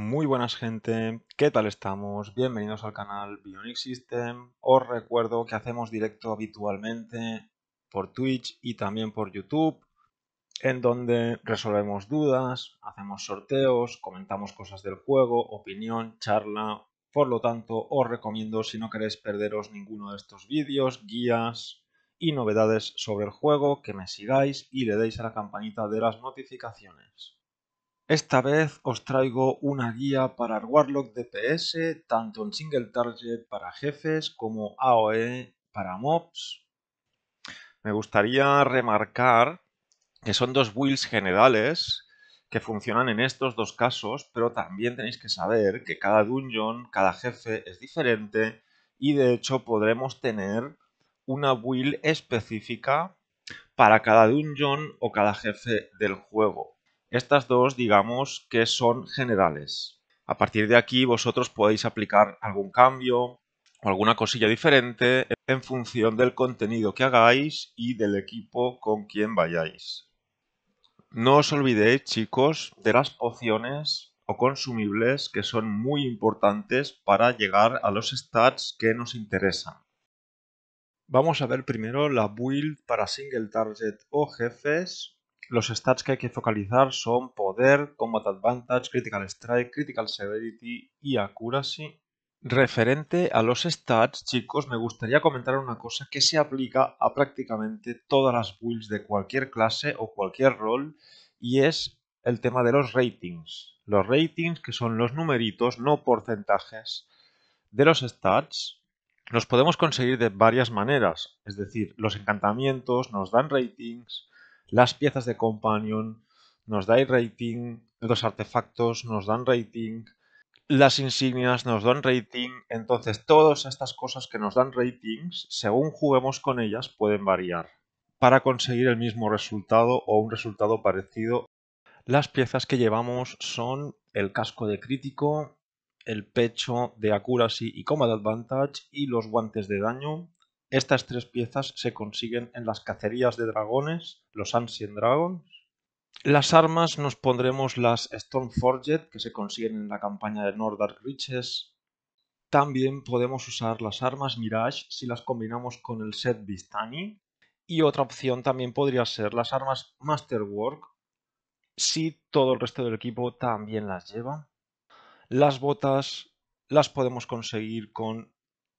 Muy buenas gente, ¿qué tal estamos? Bienvenidos al canal Bionic System. Os recuerdo que hacemos directo habitualmente por Twitch y también por YouTube, en donde resolvemos dudas, hacemos sorteos, comentamos cosas del juego, opinión, charla. Por lo tanto, os recomiendo si no queréis perderos ninguno de estos vídeos, guías y novedades sobre el juego, que me sigáis y le deis a la campanita de las notificaciones. Esta vez os traigo una guía para el Warlock DPS, tanto en Single Target para jefes como AOE para mobs. Me gustaría remarcar que son dos builds generales que funcionan en estos dos casos, pero también tenéis que saber que cada dungeon, cada jefe es diferente y de hecho podremos tener una build específica para cada dungeon o cada jefe del juego. Estas dos digamos que son generales. A partir de aquí vosotros podéis aplicar algún cambio o alguna cosilla diferente en función del contenido que hagáis y del equipo con quien vayáis. No os olvidéis chicos de las pociones o consumibles que son muy importantes para llegar a los stats que nos interesan. Vamos a ver primero la build para single target o jefes los stats que hay que focalizar son poder, combat advantage, critical strike, critical severity y accuracy. Referente a los stats, chicos, me gustaría comentar una cosa que se aplica a prácticamente todas las builds de cualquier clase o cualquier rol y es el tema de los ratings. Los ratings que son los numeritos, no porcentajes, de los stats los podemos conseguir de varias maneras. Es decir, los encantamientos nos dan ratings, las piezas de Companion, nos da rating, los artefactos nos dan rating, las insignias nos dan rating, entonces todas estas cosas que nos dan ratings, según juguemos con ellas, pueden variar para conseguir el mismo resultado o un resultado parecido. Las piezas que llevamos son el casco de crítico, el pecho de accuracy y combat advantage y los guantes de daño, estas tres piezas se consiguen en las cacerías de dragones, los Ancient Dragons. Las armas nos pondremos las Stormforged que se consiguen en la campaña de Nordark Riches. También podemos usar las armas Mirage si las combinamos con el set Vistani. Y otra opción también podría ser las armas Masterwork, si todo el resto del equipo también las lleva. Las botas las podemos conseguir con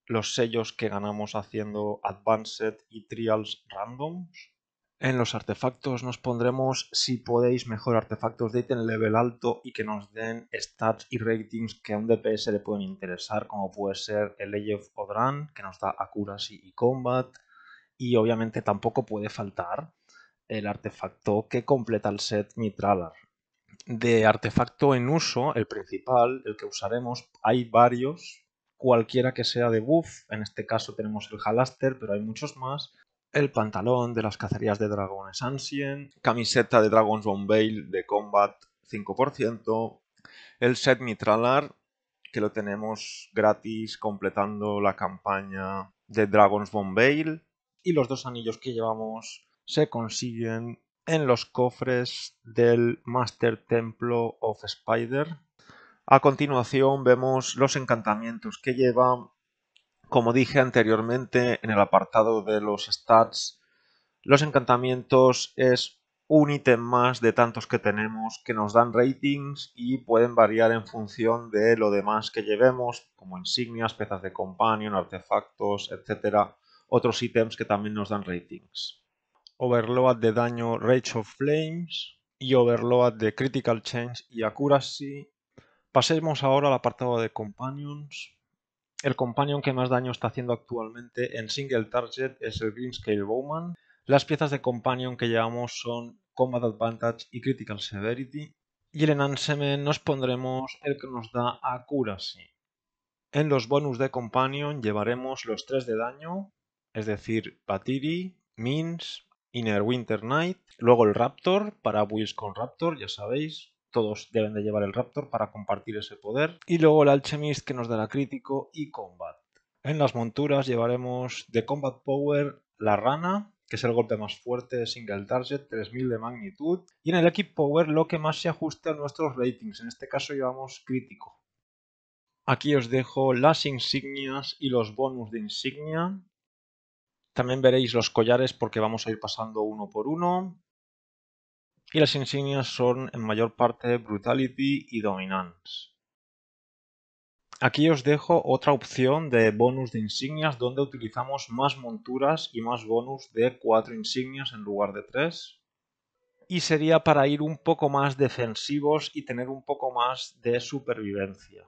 los sellos que ganamos haciendo Advanced y Trials Randoms. En los artefactos nos pondremos, si podéis, mejor artefactos de ítem level alto y que nos den stats y ratings que a un DPS le pueden interesar, como puede ser el Age of Odran, que nos da accuracy y combat. Y obviamente tampoco puede faltar el artefacto que completa el set Mitralar. De artefacto en uso, el principal, el que usaremos, hay varios, cualquiera que sea de buff. En este caso tenemos el Halaster, pero hay muchos más. El pantalón de las cacerías de dragones Ancient, camiseta de Dragon's Bone de Combat 5%, el set Mitralar, que lo tenemos gratis completando la campaña de Dragon's Bone y los dos anillos que llevamos se consiguen en los cofres del Master Templo of Spider, a continuación vemos los encantamientos que lleva, como dije anteriormente en el apartado de los stats, los encantamientos es un ítem más de tantos que tenemos que nos dan ratings y pueden variar en función de lo demás que llevemos, como insignias, piezas de companion, artefactos, etcétera, otros ítems que también nos dan ratings. Overload de daño Rage of Flames y Overload de Critical Change y Accuracy Pasemos ahora al apartado de Companions. El Companion que más daño está haciendo actualmente en Single Target es el scale Bowman. Las piezas de Companion que llevamos son Combat Advantage y Critical Severity. Y en Enhancement nos pondremos el que nos da Accuracy. En los bonus de Companion llevaremos los 3 de daño, es decir, Patiri, Mins, Inner Winter knight, luego el Raptor para Wills con Raptor, ya sabéis, todos deben de llevar el Raptor para compartir ese poder. Y luego el Alchemist que nos dará crítico y Combat. En las monturas llevaremos de Combat Power la rana, que es el golpe más fuerte de single target, 3000 de magnitud. Y en el Equip Power lo que más se ajuste a nuestros ratings, en este caso llevamos crítico. Aquí os dejo las insignias y los bonus de insignia. También veréis los collares porque vamos a ir pasando uno por uno y las insignias son en mayor parte Brutality y Dominance. Aquí os dejo otra opción de bonus de insignias donde utilizamos más monturas y más bonus de 4 insignias en lugar de 3. Y sería para ir un poco más defensivos y tener un poco más de supervivencia.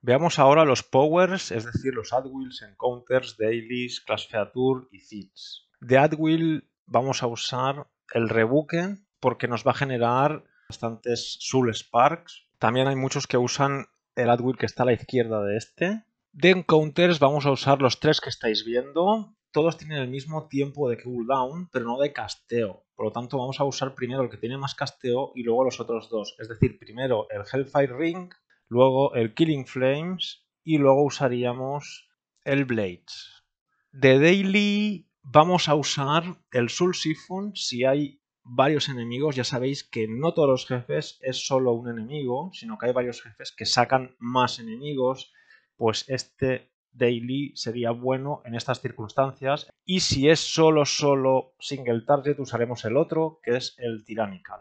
Veamos ahora los powers, es decir, los adwills, encounters, dailies, class feature y feats. De adwill vamos a usar el rebuke, porque nos va a generar bastantes Soul Sparks. También hay muchos que usan el Adwill que está a la izquierda de este. De Encounters vamos a usar los tres que estáis viendo. Todos tienen el mismo tiempo de cooldown, pero no de casteo. Por lo tanto, vamos a usar primero el que tiene más casteo y luego los otros dos. Es decir, primero el Hellfire Ring, luego el Killing Flames y luego usaríamos el Blades. De Daily vamos a usar el Soul Siphon si hay varios enemigos, ya sabéis que no todos los jefes es solo un enemigo, sino que hay varios jefes que sacan más enemigos, pues este daily sería bueno en estas circunstancias. Y si es solo, solo single target, usaremos el otro, que es el Tyrannical.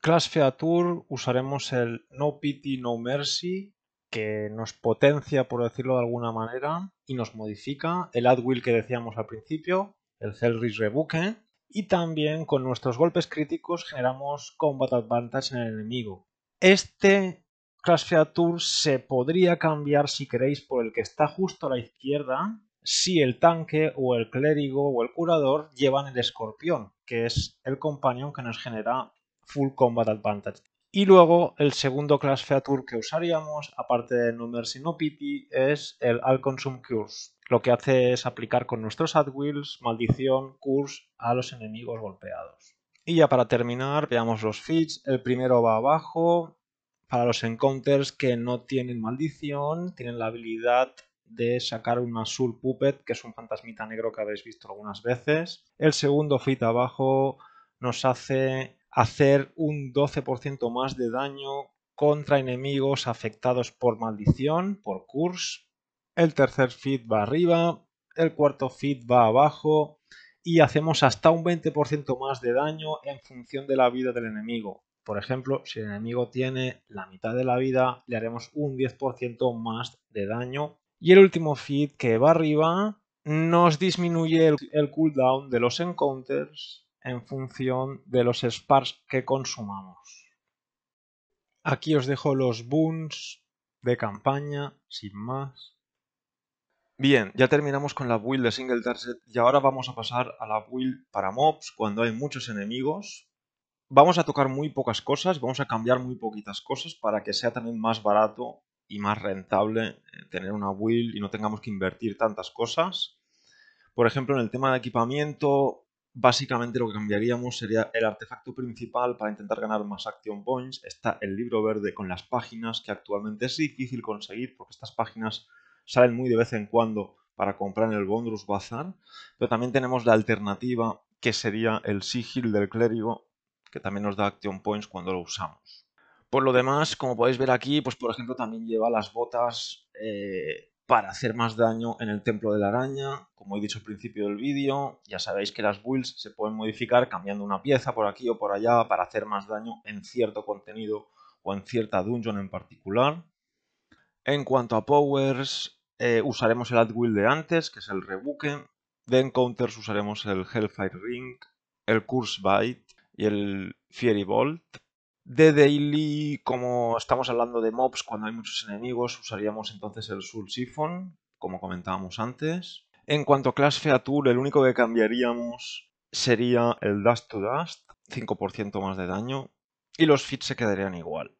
Clash Feature usaremos el No Pity, No Mercy, que nos potencia, por decirlo de alguna manera, y nos modifica. El will que decíamos al principio, el Hellrich Rebuke, y también con nuestros golpes críticos generamos combat advantage en el enemigo. Este Clash Feature se podría cambiar si queréis por el que está justo a la izquierda si el tanque o el clérigo o el curador llevan el escorpión, que es el companion que nos genera full combat advantage. Y luego el segundo class feature que usaríamos, aparte de del No Pity, es el all consume curse. Lo que hace es aplicar con nuestros wills maldición curse a los enemigos golpeados. Y ya para terminar, veamos los feeds. El primero va abajo. Para los encounters que no tienen maldición, tienen la habilidad de sacar un Azul Puppet, que es un fantasmita negro que habéis visto algunas veces. El segundo feed abajo nos hace hacer un 12% más de daño contra enemigos afectados por maldición, por curse. El tercer feed va arriba, el cuarto feed va abajo y hacemos hasta un 20% más de daño en función de la vida del enemigo. Por ejemplo, si el enemigo tiene la mitad de la vida, le haremos un 10% más de daño. Y el último feed que va arriba nos disminuye el cooldown de los encounters en función de los spars que consumamos. Aquí os dejo los boons de campaña, sin más. Bien, ya terminamos con la build de single target y ahora vamos a pasar a la build para mobs cuando hay muchos enemigos. Vamos a tocar muy pocas cosas, vamos a cambiar muy poquitas cosas para que sea también más barato y más rentable eh, tener una build y no tengamos que invertir tantas cosas. Por ejemplo, en el tema de equipamiento Básicamente lo que cambiaríamos sería el artefacto principal para intentar ganar más action points. Está el libro verde con las páginas que actualmente es difícil conseguir porque estas páginas salen muy de vez en cuando para comprar en el Bondrus Bazaar. Pero también tenemos la alternativa que sería el sigil del clérigo que también nos da action points cuando lo usamos. Por lo demás, como podéis ver aquí, pues por ejemplo también lleva las botas eh, para hacer más daño en el templo de la araña. Como he dicho al principio del vídeo, ya sabéis que las builds se pueden modificar cambiando una pieza por aquí o por allá para hacer más daño en cierto contenido o en cierta dungeon en particular. En cuanto a powers, eh, usaremos el ad will de antes, que es el rebuke, De encounters usaremos el Hellfire Ring, el Curse Bite y el Fiery Bolt de daily, como estamos hablando de mobs, cuando hay muchos enemigos, usaríamos entonces el Soul Siphon, como comentábamos antes. En cuanto a Clash Feature, el único que cambiaríamos sería el Dust to Dust, 5% más de daño, y los feats se quedarían igual.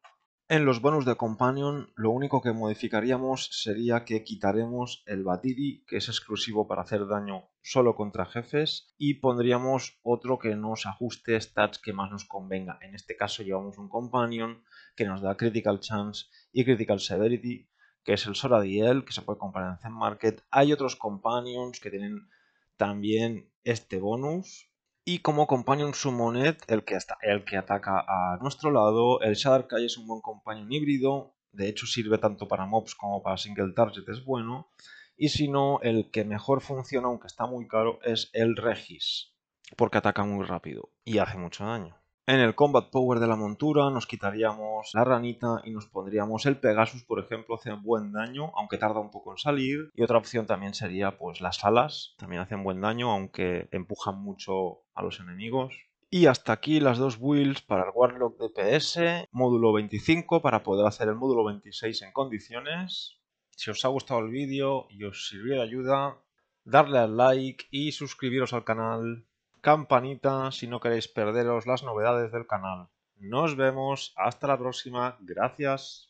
En los bonus de Companion lo único que modificaríamos sería que quitaremos el Batiri, que es exclusivo para hacer daño solo contra jefes, y pondríamos otro que nos ajuste stats que más nos convenga. En este caso llevamos un Companion que nos da Critical Chance y Critical Severity, que es el Soradiel, que se puede comprar en Zen Market. Hay otros Companions que tienen también este bonus, y como companion summonet, el que, el que ataca a nuestro lado, el Shadarkai es un buen companion híbrido, de hecho sirve tanto para mobs como para single target, es bueno. Y si no, el que mejor funciona, aunque está muy caro, es el Regis, porque ataca muy rápido y hace mucho daño. En el Combat Power de la montura nos quitaríamos la ranita y nos pondríamos el Pegasus, por ejemplo, hace buen daño, aunque tarda un poco en salir. Y otra opción también sería pues las alas, también hacen buen daño, aunque empujan mucho a los enemigos. Y hasta aquí las dos builds para el Warlock DPS, módulo 25 para poder hacer el módulo 26 en condiciones. Si os ha gustado el vídeo y os sirvió de ayuda, darle al like y suscribiros al canal campanita si no queréis perderos las novedades del canal. Nos vemos, hasta la próxima, gracias.